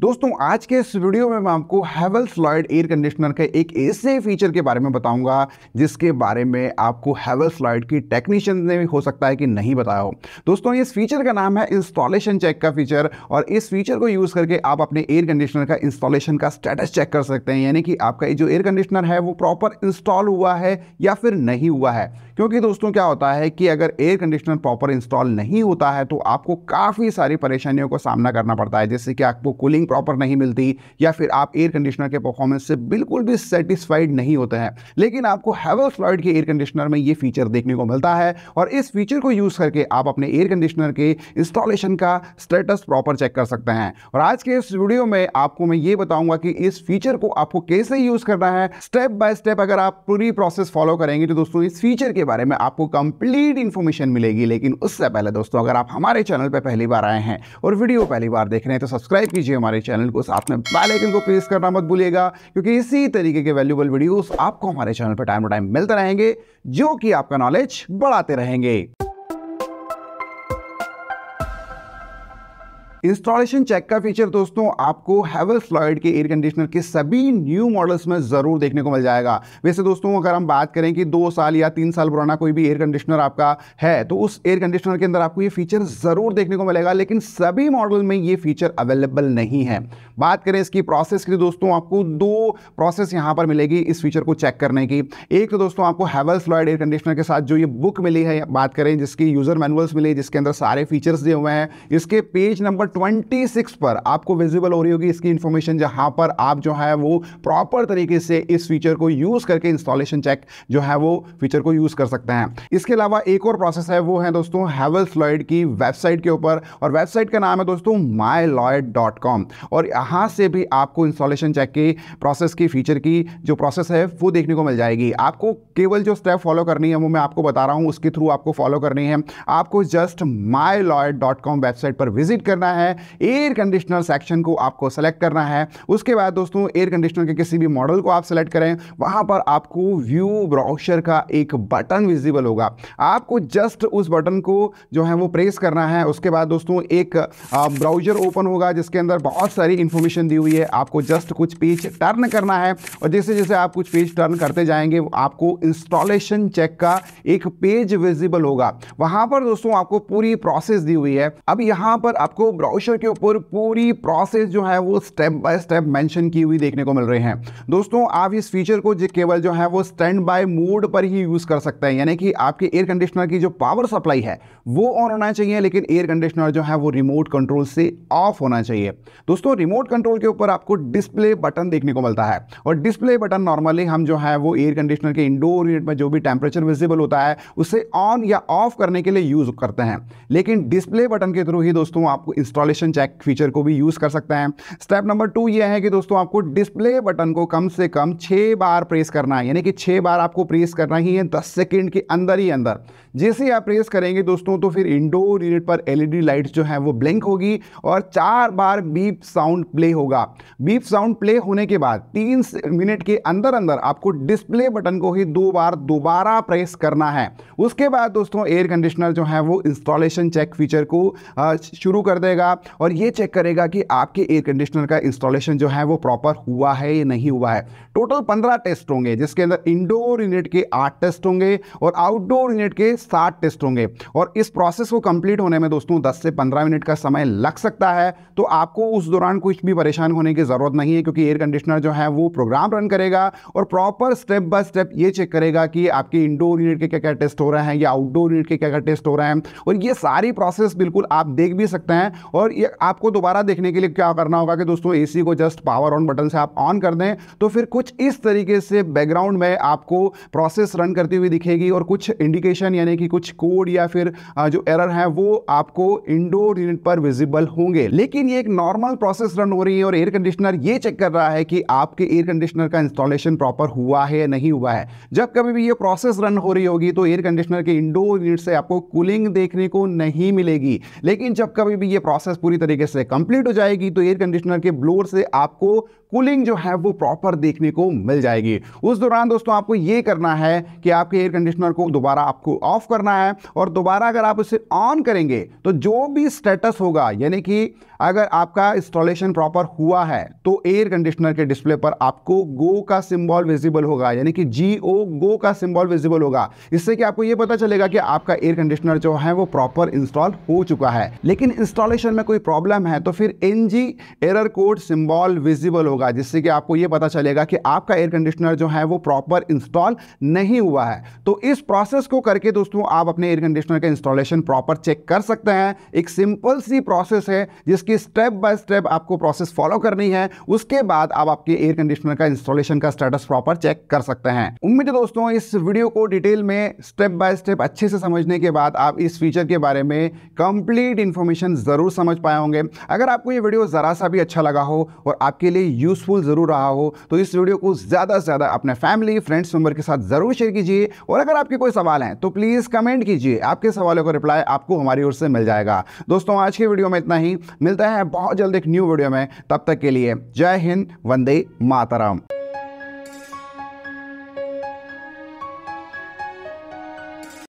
दोस्तों आज के इस वीडियो में मैं आपको हैवल्स लॉयड एयर कंडीशनर के एक ऐसे फीचर के बारे में बताऊंगा जिसके बारे में आपको हैवल्स लॉयड की टेक्नीशियन ने भी हो सकता है कि नहीं बताया हो दोस्तों इस फीचर का नाम है इंस्टॉलेशन चेक का फीचर और इस फीचर को यूज़ करके आप अपने एयर कंडीशनर का इंस्टॉलेशन का स्टेटस चेक कर सकते हैं यानी कि आपका जो एयर कंडीशनर है वो प्रॉपर इंस्टॉल हुआ है या फिर नहीं हुआ है क्योंकि दोस्तों क्या होता है कि अगर एयर कंडीशनर प्रॉपर इंस्टॉल नहीं होता है तो आपको काफ़ी सारी परेशानियों का सामना करना पड़ता है जैसे कि आपको कूलिंग प्रॉपर नहीं मिलती या फिर आप एयर कंडीशनर के परफॉर्मेंस से बिल्कुल भी सेटिस्फाइड नहीं होते हैं लेकिन आपको हैवल फ्लॉइड के एयर कंडीशनर में ये फीचर देखने को मिलता है और इस फीचर को यूज़ करके आप अपने एयर कंडीशनर के इंस्टॉलेशन का स्टेटस प्रॉपर चेक कर सकते हैं और आज के इस वीडियो में आपको मैं ये बताऊंगा कि इस फीचर को आपको कैसे यूज़ करना है स्टेप बाय स्टेप अगर आप पूरी प्रोसेस फॉलो करेंगे तो दोस्तों इस फीचर के बारे में आपको कंप्लीट इन्फॉर्मेशन मिलेगी लेकिन उससे पहले दोस्तों अगर आप हमारे चैनल पर पहली बार आए हैं और वीडियो पहली बार देख रहे हैं तो सब्सक्राइब कीजिए हमारे हमारे चैनल को साथ में बेल आइकन को प्रेस करना मत भूलिएगा क्योंकि इसी तरीके के वैल्यूबल वीडियोस आपको हमारे चैनल पर टाइम टू टाइम मिलते रहेंगे जो कि आपका नॉलेज बढ़ाते रहेंगे इंस्टॉलेशन चेक का फीचर दोस्तों आपको हैवल फ्लॉइड के एयर कंडीशनर के सभी न्यू मॉडल्स में ज़रूर देखने को मिल जाएगा वैसे दोस्तों अगर हम बात करें कि दो साल या तीन साल पुराना कोई भी एयर कंडीशनर आपका है तो उस एयर कंडीशनर के अंदर आपको ये फीचर ज़रूर देखने को मिलेगा लेकिन सभी मॉडल में ये फीचर अवेलेबल नहीं है बात करें इसकी प्रोसेस की तो दोस्तों आपको दो प्रोसेस यहाँ पर मिलेगी इस फीचर को चेक करने की एक तो दोस्तों आपको हैवल्स लॉयड एयर कंडीशनर के साथ जो ये बुक मिली है बात करें जिसकी यूज़र मैनुअल्स मिले जिसके अंदर सारे फीचर्स दिए हुए हैं इसके पेज नंबर ट्वेंटी सिक्स पर आपको विजिबल हो रही होगी इसकी इन्फॉर्मेशन जहाँ पर आप जो है वो प्रॉपर तरीके से इस फीचर को यूज़ करके इंस्टॉलेशन चेक जो है वो फीचर को यूज़ कर सकते हैं इसके अलावा एक और प्रोसेस है वो है दोस्तों हैवल्स लॉयड की वेबसाइट के ऊपर और वेबसाइट का नाम है दोस्तों माई और वहाँ से भी आपको इंस्टॉलेशन चेक की प्रोसेस की फीचर की जो प्रोसेस है वो देखने को मिल जाएगी आपको केवल जो स्टेप फॉलो करनी है वो मैं आपको बता रहा हूँ उसके थ्रू आपको फॉलो करनी है आपको जस्ट माई वेबसाइट पर विजिट करना है एयर कंडीशनर सेक्शन को आपको सेलेक्ट करना है उसके बाद दोस्तों एयर कंडीशनर के किसी भी मॉडल को आप सेलेक्ट करें वहाँ पर आपको व्यू ब्राउशर का एक बटन विजिबल होगा आपको जस्ट उस बटन को जो है वो प्रेस करना है उसके बाद दोस्तों एक ब्राउजर ओपन होगा जिसके अंदर बहुत सारी इन्फो इन्फॉर्मेशन दी हुई है आपको जस्ट कुछ पेज टर्न करना है और जैसे जैसे आप कुछ पेज टर्न करते जाएंगे आपको इंस्टॉलेशन चेक का एक पेज विजिबल होगा वहां पर दोस्तों आपको पूरी प्रोसेस दी हुई है अब यहाँ पर आपको ब्राउशर के ऊपर पूरी प्रोसेस जो है वो स्टेप बाय स्टेप मेंशन की हुई देखने को मिल रहे हैं दोस्तों आप इस फीचर को केवल जो है वो स्टैंड बाय मोड पर ही यूज़ कर सकते हैं यानी कि आपके एयर कंडीशनर की जो पावर सप्लाई है वो ऑन होना चाहिए लेकिन एयर कंडीशनर जो है वो रिमोट कंट्रोल से ऑफ होना चाहिए दोस्तों रिमोट रिमोट कंट्रोल के ऊपर आपको डिस्प्ले बटन देखने को मिलता है और डिस्प्ले बटन नॉर्मली हम जो है वो एयर कंडीशनर के इंडोर यूनिट में जो भी टेम्परेचर विजिबल होता है उसे ऑन या ऑफ करने के लिए यूज़ करते हैं लेकिन डिस्प्ले बटन के थ्रू ही दोस्तों आपको इंस्टॉलेशन चेक फीचर को भी यूज़ कर सकते हैं स्टेप नंबर टू यह है कि दोस्तों आपको डिस्प्ले बटन को कम से कम छः बार प्रेस करना है यानी कि छः बार आपको प्रेस करना ही है दस सेकेंड के अंदर ही अंदर जैसे आप प्रेस करेंगे दोस्तों तो फिर इंडोर यूनिट पर एलईडी लाइट जो है वो ब्लिंक होगी और चार बार बीप साउंड प्ले होगा बीप साउंड प्ले होने के बाद तीन मिनट के अंदर अंदर आपको डिस्प्ले बटन को ही दो बार दोबारा प्रेस करना है उसके बाद दोस्तों एयर कंडीशनर जो है वो इंस्टॉलेशन चेक फीचर को शुरू कर देगा और ये चेक करेगा कि आपके एयर कंडीशनर का इंस्टॉलेशन जो है वो प्रॉपर हुआ है या नहीं हुआ है टोटल पंद्रह टेस्ट होंगे जिसके अंदर इंडोर यूनिट के आठ टेस्ट होंगे और आउटडोर यूनिट के सात टेस्ट होंगे और इस प्रोसेस को कंप्लीट होने में दोस्तों दस से पंद्रह मिनट का समय लग सकता है तो आपको उस दौरान कोई कुछ भी परेशान होने की ज़रूरत नहीं है क्योंकि एयर कंडीशनर जो है वो प्रोग्राम रन करेगा और प्रॉपर स्टेप बाय स्टेप ये चेक करेगा कि आपके इंडोर यूनिट के क्या क्या टेस्ट हो रहे हैं या आउटडोर यूनिट के क्या क्या टेस्ट हो रहे हैं और ये सारी प्रोसेस बिल्कुल आप देख भी सकते हैं और ये आपको दोबारा देखने के लिए क्या करना होगा कि दोस्तों ए को जस्ट पावर ऑन बटन से आप ऑन कर दें तो फिर कुछ इस तरीके से बैकग्राउंड में आपको प्रोसेस रन करती हुई दिखेगी और कुछ इंडिकेशन यानी कि कुछ कोड या फिर जो एरर है वो आपको इंडोर यूनिट पर विजिबल होंगे लेकिन ये एक नॉर्मल प्रोसेस रन टर्न हो रही है और एयर कंडीशनर ये चेक कर रहा है कि आपके एयर कंडीशनर का इंस्टॉलेशन प्रॉपर हुआ है या नहीं हुआ है जब कभी भी ये प्रोसेस रन हो रही होगी तो एयर कंडीशनर के इंडोर यूनिट से आपको कूलिंग देखने को नहीं मिलेगी लेकिन जब कभी भी ये प्रोसेस पूरी तरीके से कंप्लीट हो जाएगी तो एयर कंडीशनर के ब्लोर से आपको कूलिंग जो है वो प्रॉपर देखने को मिल जाएगी उस दौरान दोस्तों आपको ये करना है कि आपके एयर कंडीशनर को दोबारा आपको ऑफ करना है और दोबारा अगर आप इसे ऑन करेंगे तो जो भी स्टेटस होगा यानी कि अगर आपका इंस्टॉलेशन प्रॉपर हुआ है तो एयर कंडीशनर के डिस्प्ले पर आपको गो का सिंबल विजिबल होगा यानी कि जी ओ गो का सिंबल विजिबल होगा इससे कि आपको ये पता चलेगा कि आपका एयर कंडीशनर जो है वो प्रॉपर इंस्टॉल हो चुका है लेकिन इंस्टॉलेशन में कोई प्रॉब्लम है तो फिर N G error code symbol visible होगा होगा जिससे कि आपको यह पता चलेगा कि आपका एयर कंडीशनर जो है वो प्रॉपर इंस्टॉल नहीं हुआ है तो इस प्रोसेस को करके दोस्तों आप अपने एयर कंडीशनर का इंस्टॉलेशन प्रॉपर चेक कर सकते हैं एक सिंपल सी प्रोसेस है जिसकी स्टेप बाय स्टेप आपको प्रोसेस फॉलो करनी है उसके बाद आप आपके एयर कंडीशनर का इंस्टॉलेशन का स्टेटस प्रॉपर चेक कर सकते हैं उम्मीद है दोस्तों इस वीडियो को डिटेल में स्टेप बाय स्टेप अच्छे से समझने के बाद आप इस फीचर के बारे में कंप्लीट इंफॉर्मेशन ज़रूर समझ पाए होंगे अगर आपको ये वीडियो ज़रा सा भी अच्छा लगा हो और आपके लिए यूज़फुल ज़रूर रहा हो तो इस वीडियो को ज़्यादा से ज़्यादा अपने फैमिली फ्रेंड्स मेम्बर के साथ ज़रूर शेयर कीजिए और अगर आपके कोई सवाल हैं तो प्लीज़ कमेंट कीजिए आपके सवालों का रिप्लाई आपको हमारी ओर से मिल जाएगा दोस्तों आज के वीडियो में इतना ही मिलता है बहुत जल्द एक न्यू वीडियो में तब तक के लिए जय हिंद वंदे मातराम